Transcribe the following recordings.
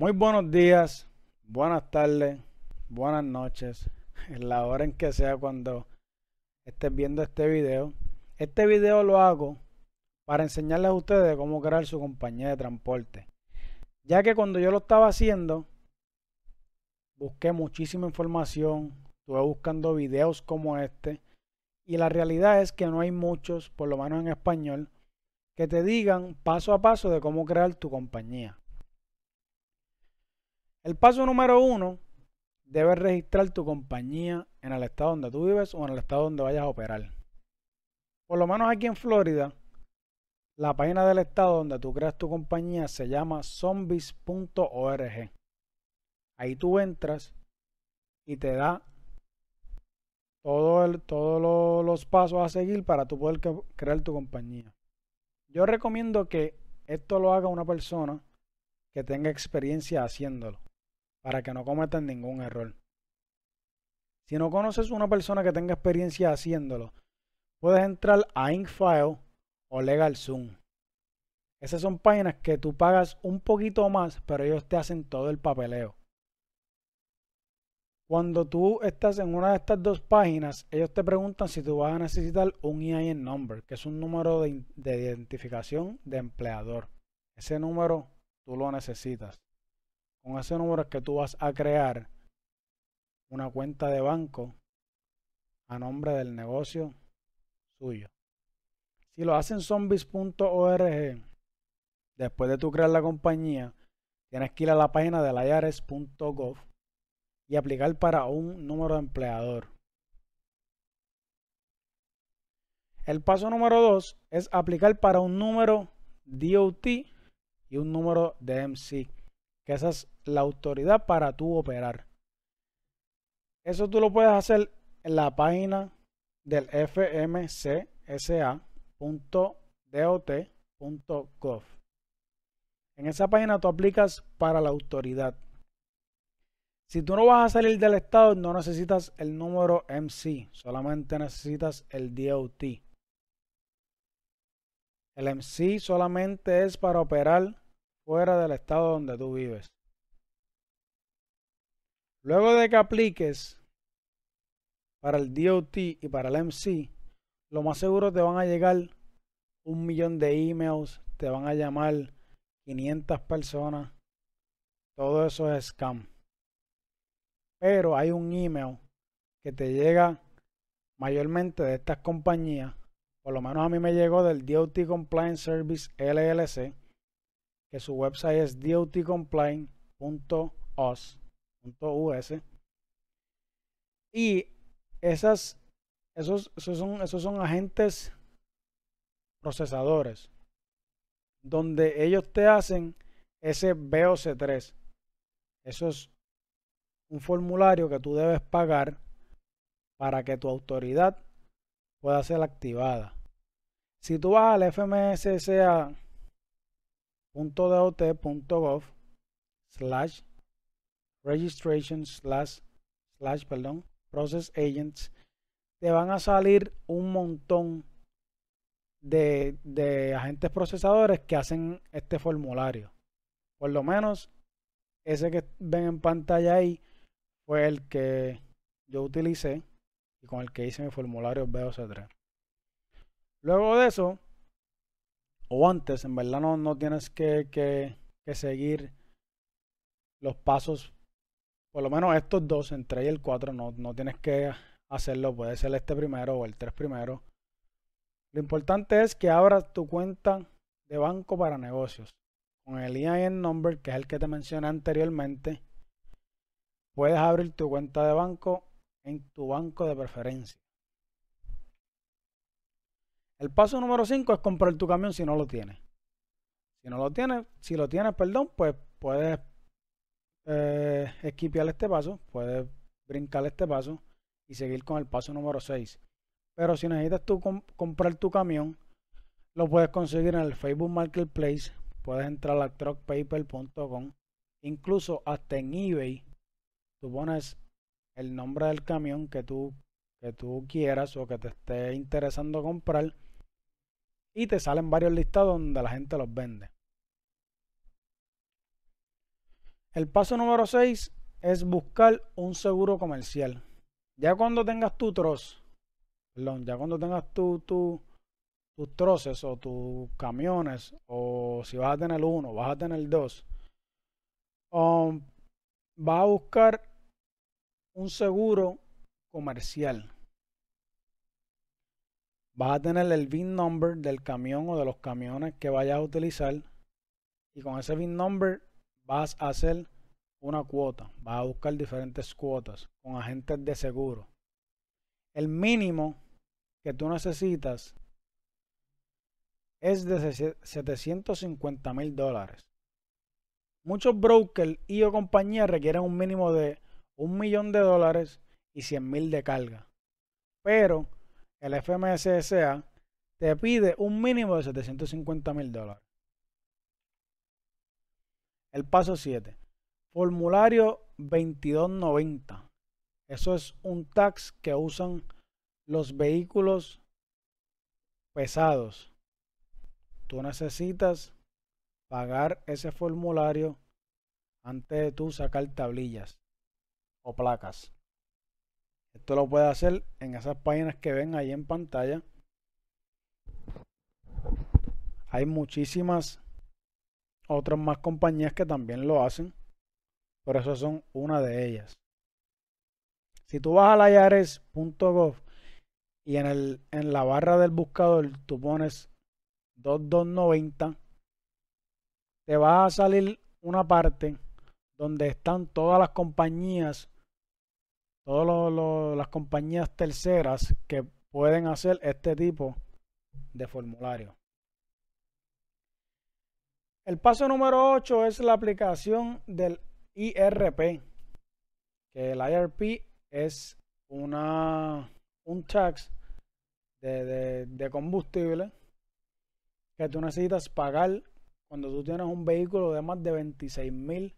Muy buenos días, buenas tardes, buenas noches, en la hora en que sea cuando estés viendo este video. Este video lo hago para enseñarles a ustedes cómo crear su compañía de transporte. Ya que cuando yo lo estaba haciendo, busqué muchísima información, estuve buscando videos como este, y la realidad es que no hay muchos, por lo menos en español, que te digan paso a paso de cómo crear tu compañía. El paso número uno, debes registrar tu compañía en el estado donde tú vives o en el estado donde vayas a operar. Por lo menos aquí en Florida, la página del estado donde tú creas tu compañía se llama zombies.org. Ahí tú entras y te da todos todo los pasos a seguir para tú poder crear tu compañía. Yo recomiendo que esto lo haga una persona que tenga experiencia haciéndolo para que no cometan ningún error. Si no conoces una persona que tenga experiencia haciéndolo, puedes entrar a Inkfile o LegalZoom. Esas son páginas que tú pagas un poquito más, pero ellos te hacen todo el papeleo. Cuando tú estás en una de estas dos páginas, ellos te preguntan si tú vas a necesitar un e IIN number, que es un número de identificación de empleador. Ese número tú lo necesitas. Con ese número es que tú vas a crear una cuenta de banco a nombre del negocio suyo. Si lo hacen zombies.org, después de tú crear la compañía, tienes que ir a la página la layares.gov y aplicar para un número de empleador. El paso número 2 es aplicar para un número DOT y un número de MC que esa es la autoridad para tú operar. Eso tú lo puedes hacer en la página del fmcsa.dot.gov. En esa página tú aplicas para la autoridad. Si tú no vas a salir del estado, no necesitas el número MC, solamente necesitas el DOT. El MC solamente es para operar fuera del estado donde tú vives. Luego de que apliques para el DOT y para el MC, lo más seguro te van a llegar un millón de emails, te van a llamar 500 personas. Todo eso es scam. Pero hay un email que te llega mayormente de estas compañías, por lo menos a mí me llegó del DOT Compliance Service LLC, que su website es dotcompliant.us y esas, esos, son, esos son agentes procesadores donde ellos te hacen ese BOC3. Eso es un formulario que tú debes pagar para que tu autoridad pueda ser activada. Si tú vas al FMSSA .dot.gov slash registration slash slash perdón process agents te van a salir un montón de, de agentes procesadores que hacen este formulario por lo menos ese que ven en pantalla ahí fue el que yo utilicé y con el que hice mi formulario BOC3 luego de eso o antes, en verdad no, tienes que, seguir los pasos, por lo menos estos dos, entre y el 4, no, no tienes que hacerlo, puede ser este primero o el 3 primero. Lo importante es que abras tu cuenta de banco para negocios. Con el EIN number, que es el que te mencioné anteriormente, puedes abrir tu cuenta de banco en tu banco de preferencia. El paso número 5 es comprar tu camión si no lo tienes. Si no lo tienes, si lo tienes, perdón, pues puedes eh, este paso, puedes brincar este paso y seguir con el paso número 6. Pero si necesitas tú comprar tu camión, lo puedes conseguir en el Facebook Marketplace, puedes entrar a truckpaper.com, incluso hasta en eBay, tú pones el nombre del camión que tú, que tú quieras o que te esté interesando comprar y te salen varios listados donde la gente los vende. El paso número 6 es buscar un seguro comercial. Ya cuando tengas tu trozo, ya cuando tengas tu, tus troces o tus camiones, o si vas a tener uno, vas a tener dos, um, va vas a buscar un seguro comercial vas a tener el VIN number del camión o de los camiones que vayas a utilizar y con ese VIN number vas a hacer una cuota, vas a buscar diferentes cuotas con agentes de seguro. El mínimo que tú necesitas es de 750 mil dólares. Muchos brokers y o compañías requieren un mínimo de un millón de dólares y 100 mil de carga. Pero el FMSSA, te pide un mínimo de 750 mil dólares. El paso 7. Formulario 2290. Eso es un tax que usan los vehículos pesados. Tú necesitas pagar ese formulario antes de tú sacar tablillas o placas. Esto lo puede hacer en esas páginas que ven ahí en pantalla. Hay muchísimas otras más compañías que también lo hacen, por eso son una de ellas. Si tú vas a layares.gov y en, el, en la barra del buscador tú pones 2290, te va a salir una parte donde están todas las compañías todas las compañías terceras que pueden hacer este tipo de formulario. El paso número 8 es la aplicación del IRP, que el IRP es una, un tax de, combustible que tú necesitas pagar cuando tú tienes un vehículo de más de 26 mil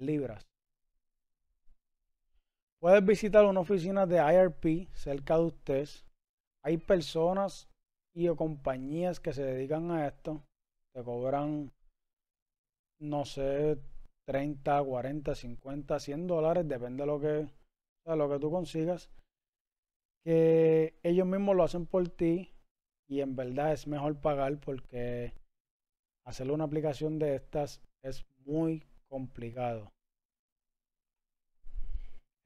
libras. Puedes visitar una oficina de IRP cerca de ustedes. Hay personas y compañías que se dedican a esto. Te cobran, no sé, 30, 40, 50, 100 dólares, depende de lo que, lo que tú consigas. Que ellos mismos lo hacen por ti y en verdad es mejor pagar porque hacer una aplicación de estas es muy complicado.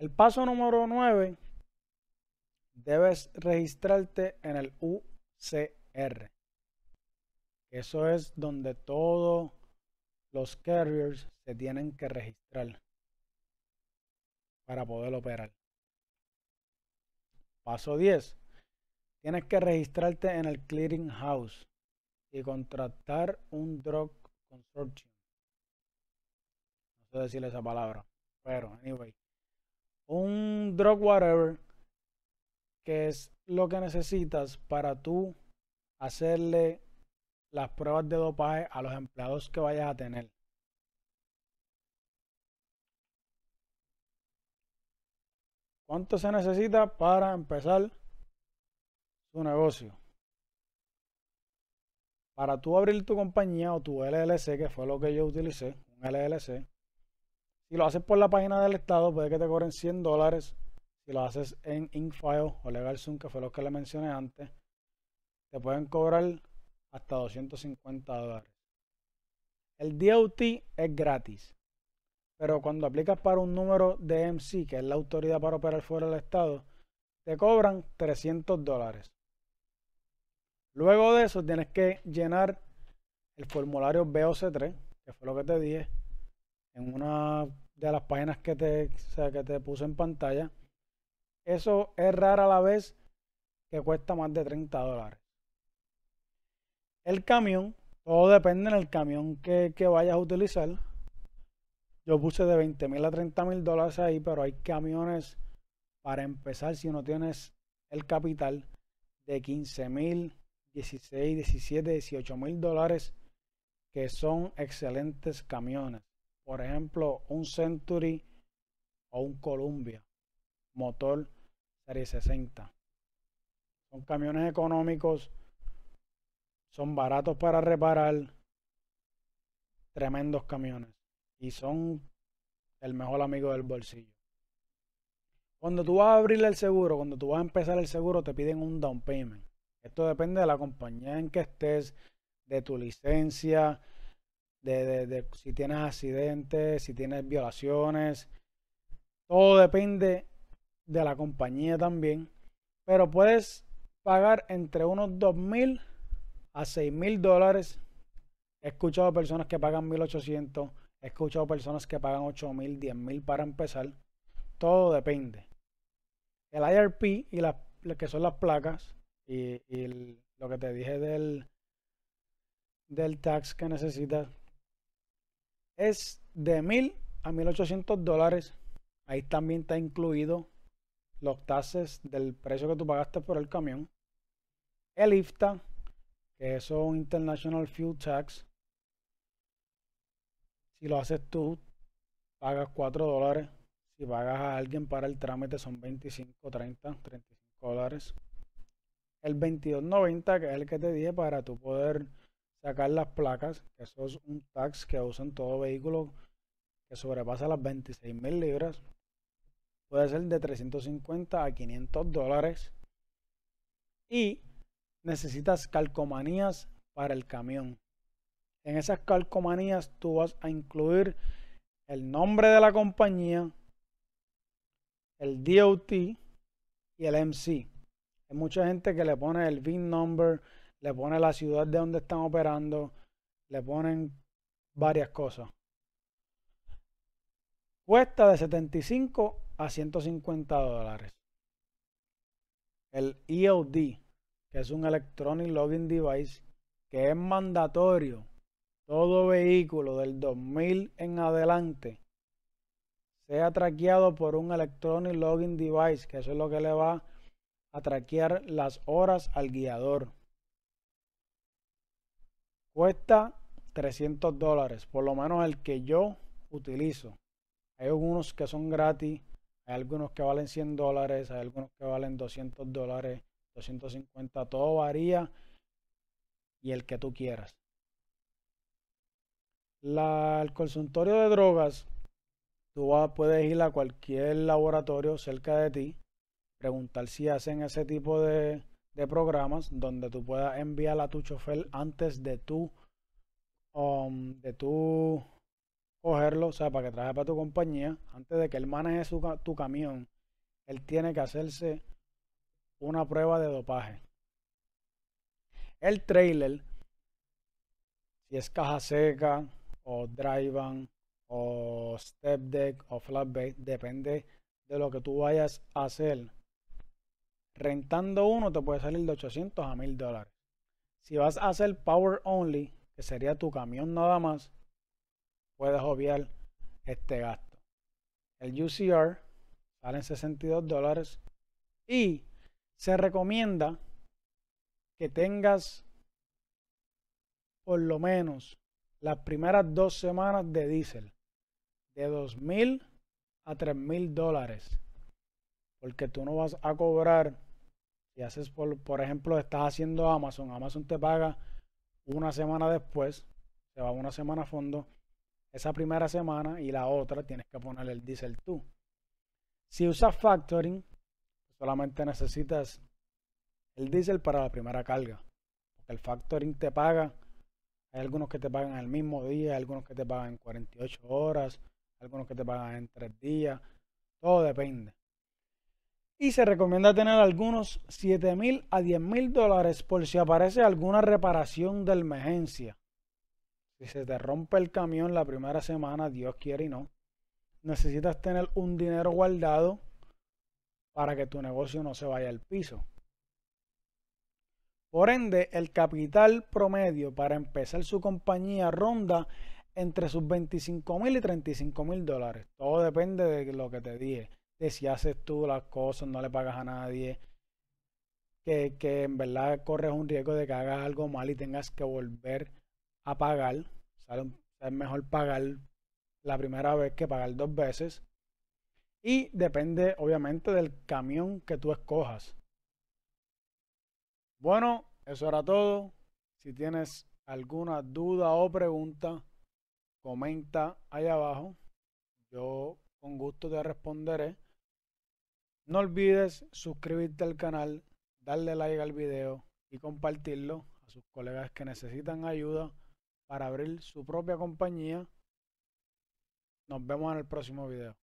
El paso número 9, debes registrarte en el UCR. Eso es donde todos los carriers se tienen que registrar para poder operar. Paso 10. Tienes que registrarte en el Clearing House y contratar un drug consortium. No sé decir esa palabra, pero anyway un drug whatever, que es lo que necesitas para tú hacerle las pruebas de dopaje a los empleados que vayas a tener. ¿Cuánto se necesita para empezar su negocio? Para tú abrir tu compañía o tu LLC, que fue lo que yo utilicé, un LLC, si lo haces por la página del Estado, puede que te cobren 100 dólares. Si lo haces en Infile o LegalZoom, que fue lo que le mencioné antes, te pueden cobrar hasta 250 dólares. El DOT es gratis, pero cuando aplicas para un número de MC, que es la autoridad para operar fuera del Estado, te cobran 300 dólares. Luego de eso tienes que llenar el formulario BOC3, que fue lo que te dije, en una de las páginas que te, que te puse en pantalla, eso es raro a la vez que cuesta más de 30 dólares. El camión, todo depende del camión que, que vayas a utilizar. Yo puse de 20 mil a 30 mil dólares ahí, pero hay camiones para empezar si no tienes el capital de 15 mil, 16, 17, 18 mil dólares que son excelentes camiones por ejemplo, un Century o un Columbia, motor Serie 60. Son camiones económicos, son baratos para reparar, tremendos camiones y son el mejor amigo del bolsillo. Cuando tú vas a abrir el seguro, cuando tú vas a empezar el seguro, te piden un down payment. Esto depende de la compañía en que estés, de tu licencia, de, si tienes accidentes, si tienes violaciones. Todo depende de la compañía también. Pero puedes pagar entre unos 2.000 a 6.000 dólares. He escuchado personas que pagan 1.800. He escuchado personas que pagan 8.000, 10.000 para empezar. Todo depende. El IRP y las que son las placas y, lo que te dije del, del tax que necesitas es de 1000 a 1800 dólares. Ahí también está incluido los tases del precio que tú pagaste por el camión. El IFTA, que es un International Fuel Tax. Si lo haces tú, pagas 4 dólares. Si pagas a alguien para el trámite son 25, 30, 35 dólares. El 22.90, que es el que te dije para tú poder sacar las placas, que eso un tax que usan todo vehículo que sobrepasa las 26 mil libras. Puede ser de 350 a 500 dólares. Y necesitas calcomanías para el camión. En esas calcomanías tú vas a incluir el nombre de la compañía, el DOT y el MC. Hay mucha gente que le pone el VIN number, le pone la ciudad de donde están operando, le ponen varias cosas. Cuesta de 75 a 150 dólares. El EOD, que es un Electronic Login Device, que es mandatorio. Todo vehículo del 2000 en adelante sea traqueado por un Electronic Login Device, que eso es lo que le va a traquear las horas al guiador. Cuesta 300 dólares, por lo menos el que yo utilizo. Hay algunos que son gratis, hay algunos que valen 100 dólares, hay algunos que valen 200 dólares, 250, todo varía y el que tú quieras. el consultorio de drogas, tú vas, puedes ir a cualquier laboratorio cerca de ti, preguntar si hacen ese tipo de, de programas donde tú puedas enviar a tu chofer antes de tú um, de tú cogerlo, o sea, para que traje para tu compañía, antes de que él maneje su, tu camión, él tiene que hacerse una prueba de dopaje. El trailer, si es caja seca o drive van o step deck o flatbed, depende de lo que tú vayas a hacer Rentando uno te puede salir de 800 a 1000 dólares. Si vas a hacer power only, que sería tu camión nada más, puedes obviar este gasto. El UCR sale en 62 dólares y se recomienda que tengas por lo menos las primeras dos semanas de diésel de 2.000 a 3.000 dólares porque tú no vas a cobrar si haces, por, por ejemplo, estás haciendo Amazon, Amazon te paga una semana después, te va una semana a fondo, esa primera semana y la otra tienes que poner el diesel tú. Si usas factoring, solamente necesitas el diesel para la primera carga. Porque el factoring te paga. Hay algunos que te pagan el mismo día, hay algunos que te pagan en 48 horas, algunos que te pagan en 3 días. Todo depende y se recomienda tener algunos 7 mil a 10 mil dólares por si aparece alguna reparación de emergencia. Si se te rompe el camión la primera semana, Dios quiere y no, necesitas tener un dinero guardado para que tu negocio no se vaya al piso. Por ende, el capital promedio para empezar su compañía ronda entre sus 25 mil y 35 mil dólares. Todo depende de lo que te dije de si haces tú las cosas, no le pagas a nadie, que, en verdad corres un riesgo de que hagas algo mal y tengas que volver a pagar. es mejor pagar la primera vez que pagar dos veces. Y depende obviamente del camión que tú escojas. Bueno, eso era todo. Si tienes alguna duda o pregunta, comenta ahí abajo. Yo con gusto te responderé. No olvides suscribirte al canal, darle like al video y compartirlo a sus colegas que necesitan ayuda para abrir su propia compañía. Nos vemos en el próximo video.